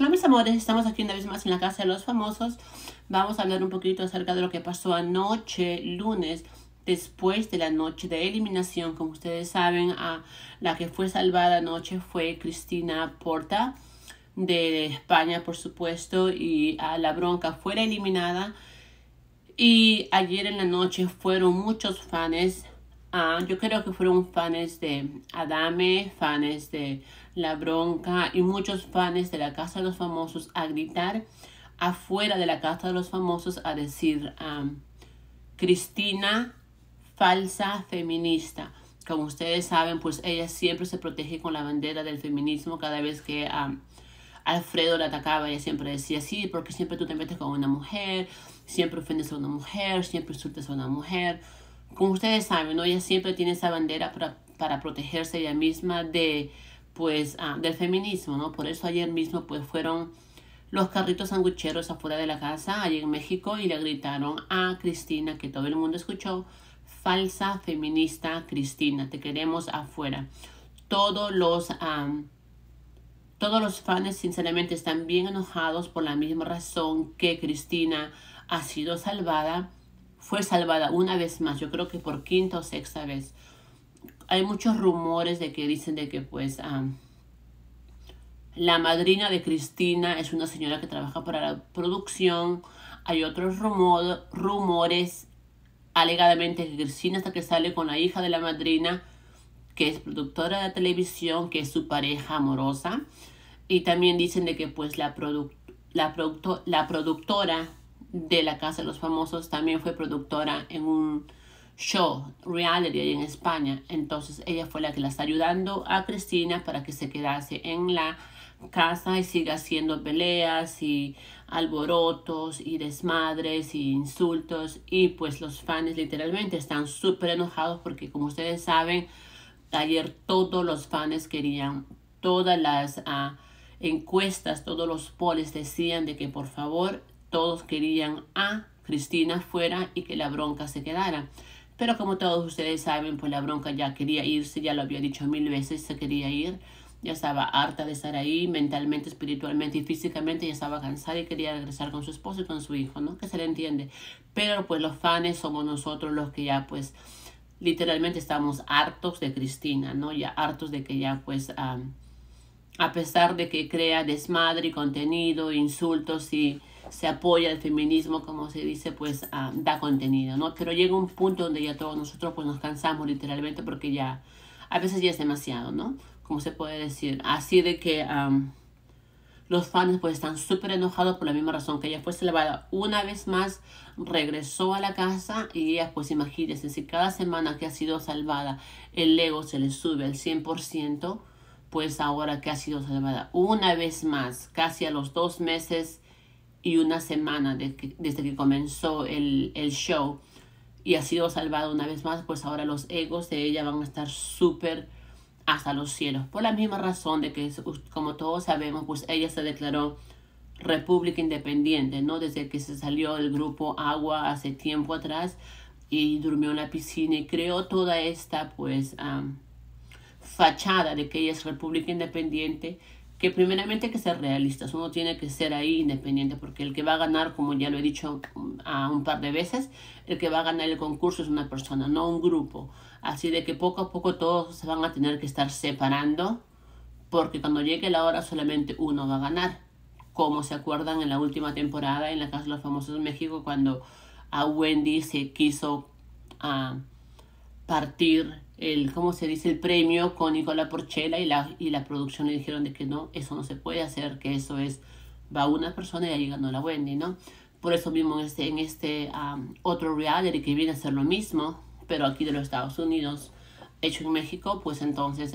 Hola mis amores, estamos aquí una vez más en la Casa de los Famosos. Vamos a hablar un poquito acerca de lo que pasó anoche, lunes, después de la noche de eliminación. Como ustedes saben, a la que fue salvada anoche fue Cristina Porta de España, por supuesto, y a la bronca fue la eliminada. Y ayer en la noche fueron muchos fans. Ah, yo creo que fueron fans de Adame, fans de la bronca y muchos fans de la Casa de los Famosos a gritar afuera de la Casa de los Famosos a decir a um, Cristina falsa feminista. Como ustedes saben, pues ella siempre se protege con la bandera del feminismo cada vez que um, Alfredo la atacaba, ella siempre decía, sí, porque siempre tú te metes con una mujer, siempre ofendes a una mujer, siempre insultas a una mujer. Como ustedes saben, ella siempre tiene esa bandera para, para protegerse ella misma de pues ah, del feminismo, ¿no? Por eso ayer mismo pues fueron los carritos sangucheros afuera de la casa allí en México y le gritaron a Cristina, que todo el mundo escuchó, falsa feminista Cristina, te queremos afuera. Todos los, ah, todos los fans sinceramente están bien enojados por la misma razón que Cristina ha sido salvada, fue salvada una vez más, yo creo que por quinta o sexta vez hay muchos rumores de que dicen de que pues ah, la madrina de Cristina es una señora que trabaja para la producción. Hay otros rumores alegadamente que Cristina hasta que sale con la hija de la madrina que es productora de televisión, que es su pareja amorosa. Y también dicen de que pues la, la productora de la Casa de los Famosos también fue productora en un show reality en España. Entonces ella fue la que la está ayudando a Cristina para que se quedase en la casa y siga haciendo peleas y alborotos y desmadres y insultos y pues los fans literalmente están súper enojados porque como ustedes saben ayer todos los fans querían todas las ah, encuestas todos los poles decían de que por favor todos querían a Cristina fuera y que la bronca se quedara pero como todos ustedes saben, pues la bronca ya quería irse, ya lo había dicho mil veces, se quería ir. Ya estaba harta de estar ahí mentalmente, espiritualmente y físicamente, ya estaba cansada y quería regresar con su esposo y con su hijo, ¿no? Que se le entiende. Pero pues los fans somos nosotros los que ya pues literalmente estamos hartos de Cristina, ¿no? Ya hartos de que ya pues... a pesar de que crea desmadre y contenido, insultos y se apoya el feminismo, como se dice, pues ah, da contenido, ¿no? Pero llega un punto donde ya todos nosotros pues nos cansamos literalmente porque ya, a veces ya es demasiado, ¿no? Como se puede decir, así de que los fans pues están súper enojados por la misma razón que ella fue salvada una vez más, regresó a la casa y ella pues imagínense, si cada semana que ha sido salvada el ego se le sube al 100%, pues ahora que ha sido salvada una vez más, casi a los dos meses y una semana desde que comenzó el, el, show y ha sido salvada una vez más, pues ahora los egos de ella van a estar súper hasta los cielos. Por la misma razón de que, como todos sabemos, pues ella se declaró república independiente, ¿no? Desde que se salió del grupo Agua hace tiempo atrás y durmió en la piscina y creó toda esta, pues, fachada de que ella es república independiente que primeramente hay que ser realistas, uno tiene que ser ahí independiente, porque el que va a ganar, como ya lo he dicho a un par de veces, el que va a ganar el concurso es una persona, no un grupo. Así de que poco a poco todos se van a tener que estar separando, porque cuando llegue la hora solamente uno va a ganar. Como se acuerdan en la última temporada en la Casa de los Famosos México, cuando a Wendy se quiso a ah, partir el, ¿cómo se dice?, el premio con Nicola Porchela y la, y la producción le dijeron de que no, eso no se puede hacer, que eso es, va una persona y ahí ganó la Wendy, ¿no? Por eso mismo en este, en este otro reality que viene a ser lo mismo, pero aquí de los Estados Unidos, hecho en México, pues entonces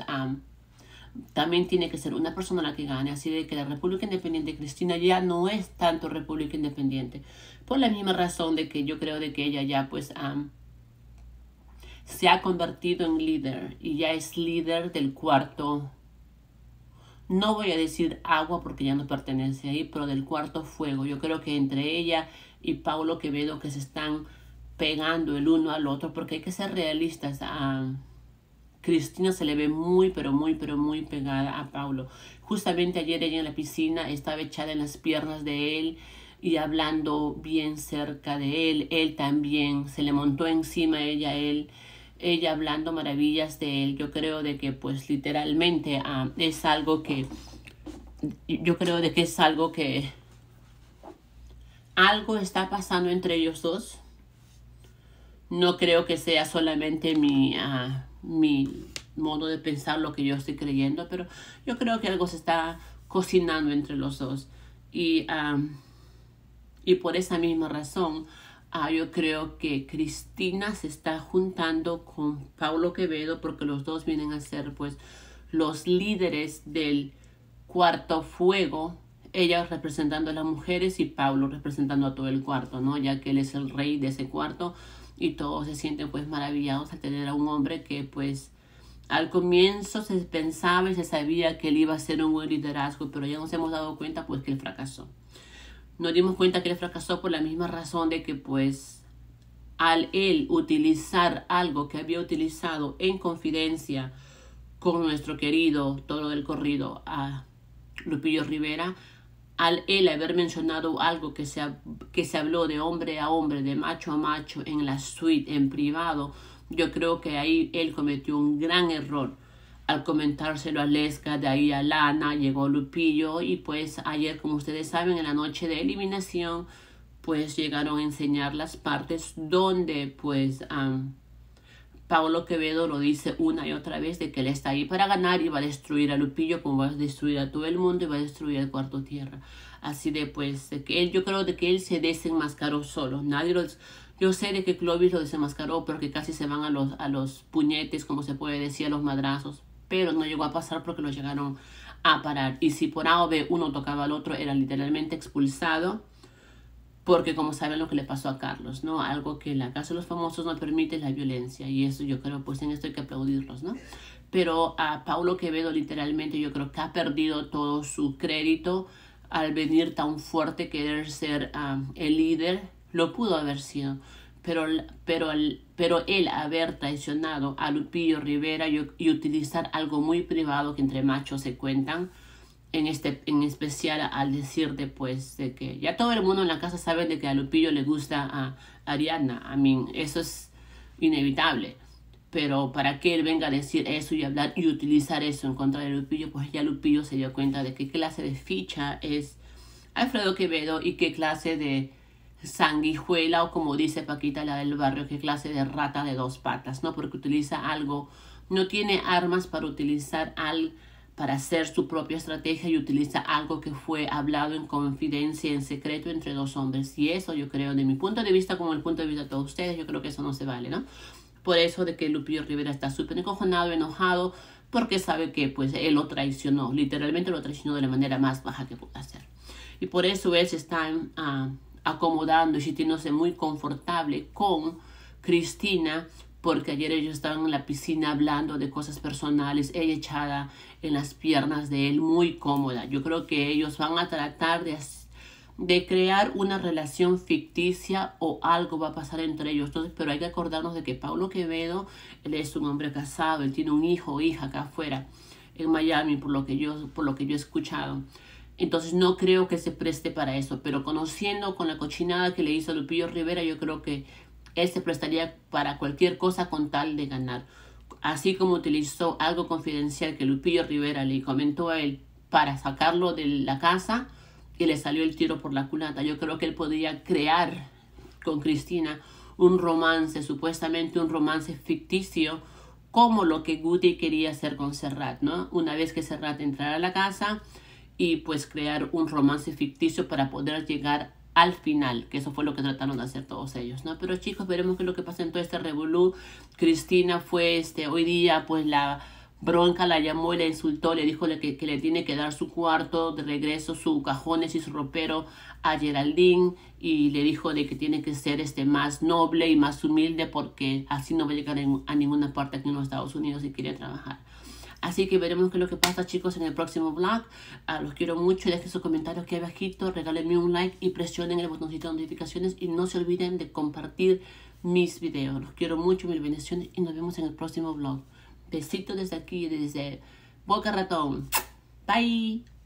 también tiene que ser una persona la que gane. Así de que la República Independiente Cristina ya no es tanto República Independiente. Por la misma razón de que yo creo de que ella ya pues se ha convertido en líder y ya es líder del cuarto. No voy a decir agua porque ya no pertenece ahí, pero del cuarto fuego. Yo creo que entre ella y Paulo Quevedo que se están pegando el uno al otro porque hay que ser realistas. A Cristina se le ve muy, pero muy, pero muy pegada a Paulo. Justamente ayer ella en la piscina estaba echada en las piernas de él y hablando bien cerca de él. Él también se le montó encima a ella, él ella hablando maravillas de él. Yo creo de que pues literalmente ah, es algo que, yo creo de que es algo que, algo está pasando entre ellos dos. No creo que sea solamente mi, ah, mi modo de pensar lo que yo estoy creyendo, pero yo creo que algo se está cocinando entre los dos. Y, ah, y por esa misma razón, Ah, yo creo que Cristina se está juntando con Pablo Quevedo porque los dos vienen a ser pues los líderes del cuarto fuego, ella representando a las mujeres y Pablo representando a todo el cuarto, ¿no? Ya que él es el rey de ese cuarto y todos se sienten pues maravillados al tener a un hombre que pues al comienzo se pensaba y se sabía que él iba a ser un buen liderazgo, pero ya nos hemos dado cuenta pues que él fracasó nos dimos cuenta que le fracasó por la misma razón de que pues al él utilizar algo que había utilizado en confidencia con nuestro querido todo del corrido a Lupillo Rivera, al él haber mencionado algo que se, que se habló de hombre a hombre, de macho a macho en la suite, en privado, yo creo que ahí él cometió un gran error al comentárselo a Lesca, de ahí a Lana, llegó Lupillo y pues ayer, como ustedes saben, en la noche de eliminación, pues llegaron a enseñar las partes donde pues um, Pablo Quevedo lo dice una y otra vez de que él está ahí para ganar y va a destruir a Lupillo como va a destruir a todo el mundo y va a destruir el cuarto tierra. Así de pues, que yo creo de que él se desenmascaró solo, nadie los... Yo sé de que Clovis lo desenmascaró pero que casi se van a los, a los puñetes, como se puede decir, a los madrazos pero no llegó a pasar porque lo llegaron a parar. Y si por A o B uno tocaba al otro, era literalmente expulsado, porque como saben lo que le pasó a Carlos, ¿no? Algo que la Casa de los Famosos no permite la violencia, y eso yo creo, pues en esto hay que aplaudirlos, ¿no? Pero a Paulo Quevedo literalmente yo creo que ha perdido todo su crédito al venir tan fuerte, querer ser ah, el líder, lo pudo haber sido pero, pero, pero haber traicionado a Lupillo Rivera y, utilizar algo muy privado que entre machos se cuentan, en, este, en especial al decirte pues de que ya todo el mundo en la casa sabe de que a Lupillo le gusta a, Ariadna a mí eso es inevitable. Pero para que él venga a decir eso y hablar y utilizar eso en contra de Lupillo, pues ya Lupillo se dio cuenta de qué clase de ficha es Alfredo Quevedo y qué clase de, sanguijuela o como dice Paquita la del barrio, qué clase de rata de dos patas, ¿no? Porque utiliza algo, no tiene armas para utilizar al para hacer su propia estrategia y utiliza algo que fue hablado en confidencia, en secreto entre dos hombres. Y eso yo creo, de mi punto de vista, como el punto de vista de todos ustedes, yo creo que eso no se vale, ¿no? Por eso de que Lupillo Rivera está súper encojonado, enojado, porque sabe que pues él lo traicionó, literalmente lo traicionó de la manera más baja que pudo hacer. Y por eso es están ah, acomodando y sintiéndose muy confortable con Cristina porque ayer ellos estaban en la piscina hablando de cosas personales, ella echada en las piernas de él, muy cómoda. Yo creo que ellos van a tratar de, crear una relación ficticia o algo va a pasar entre ellos. Entonces, pero hay que acordarnos de que Pablo Quevedo, es un hombre casado, él tiene un hijo o hija acá afuera en Miami, por lo que yo, por lo que yo he escuchado. Entonces no creo que se preste para eso, pero conociendo con la cochinada que le hizo Lupillo Rivera, yo creo que él se prestaría para cualquier cosa con tal de ganar. Así como utilizó algo confidencial que Lupillo Rivera le comentó a él para sacarlo de la casa y le salió el tiro por la culata. Yo creo que él podría crear con Cristina un romance, supuestamente un romance ficticio, como lo que Guti quería hacer con Serrat, ¿no? Una vez que Serrat entrara a la casa, y pues crear un romance ficticio para poder llegar al final, que eso fue lo que trataron de hacer todos ellos, ¿no? Pero chicos, veremos qué es lo que pasa en todo este revolú. Cristina fue, este, hoy día, pues la bronca la llamó y la insultó, le dijo que, le tiene que dar su cuarto de regreso, sus cajones y su ropero a Geraldine y le dijo de que tiene que ser este más noble y más humilde porque así no va a llegar a ninguna parte aquí en los Estados Unidos y quiere trabajar. Así que veremos qué es lo que pasa, chicos, en el próximo vlog. Ah, los quiero mucho. Dejen sus comentarios aquí abajito. Regálenme un like y presionen el botoncito de notificaciones. Y no se olviden de compartir mis videos. Los quiero mucho, mil bendiciones. Y nos vemos en el próximo vlog. Besitos desde aquí, desde Boca Ratón. Bye.